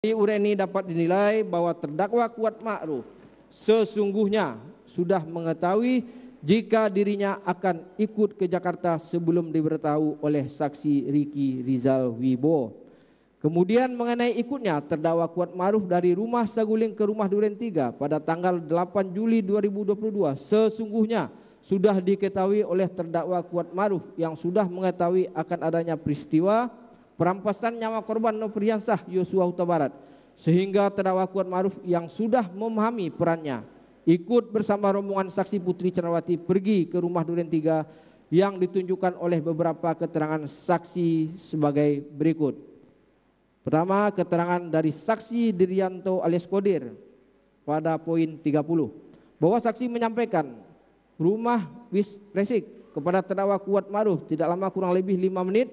Di Ureni dapat dinilai bahwa terdakwa kuat ma'ruf sesungguhnya sudah mengetahui jika dirinya akan ikut ke Jakarta sebelum diberitahu oleh saksi Riki Rizal Wibowo. Kemudian mengenai ikutnya terdakwa kuat ma'ruf dari rumah Saguling ke rumah Duren 3 pada tanggal 8 Juli 2022 sesungguhnya sudah diketahui oleh terdakwa kuat ma'ruf yang sudah mengetahui akan adanya peristiwa perampasan nyawa korban Nofriansah Yosua Huta Barat sehingga terdakwa Kuat Maruf yang sudah memahami perannya ikut bersama rombongan saksi Putri Cenrawati pergi ke rumah Duren 3 yang ditunjukkan oleh beberapa keterangan saksi sebagai berikut. Pertama, keterangan dari saksi Dirianto alias Kodir pada poin 30 bahwa saksi menyampaikan rumah Wis Resik kepada terdakwa Kuat Maruf tidak lama kurang lebih 5 menit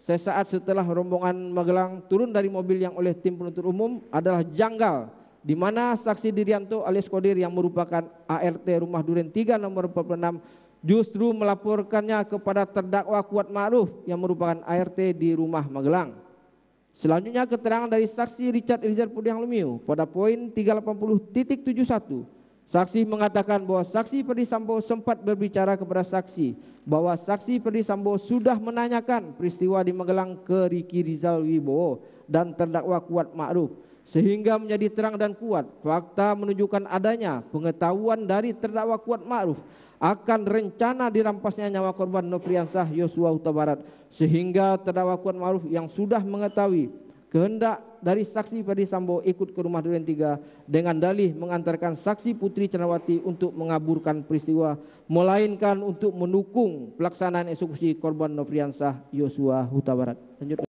Sesaat setelah rombongan Magelang turun dari mobil yang oleh tim penuntut umum adalah janggal di mana saksi Dirianto alias Kodir yang merupakan ART Rumah Duren 3 nomor 46 justru melaporkannya kepada terdakwa Kuat Ma'ruf yang merupakan ART di Rumah Magelang. Selanjutnya keterangan dari saksi Richard Eliezer Pudiang Lumiu pada poin 380.71 Saksi mengatakan bahwa saksi Perdisambo sempat berbicara kepada saksi bahwa saksi Perdisambo sudah menanyakan peristiwa di Magelang ke Riki Rizal Wibowo dan terdakwa Kuat Ma'ruf sehingga menjadi terang dan kuat fakta menunjukkan adanya pengetahuan dari terdakwa Kuat Ma'ruf akan rencana dirampasnya nyawa korban Nofriansah Yosua Utabarat sehingga terdakwa Kuat Ma'ruf yang sudah mengetahui kehendak dari saksi Ferdi Sambo ikut ke rumah Duren 3 dengan dalih mengantarkan saksi Putri Cenawati untuk mengaburkan peristiwa melainkan untuk mendukung pelaksanaan eksekusi korban Nofriansah Yosua Huta Barat. Lanjut.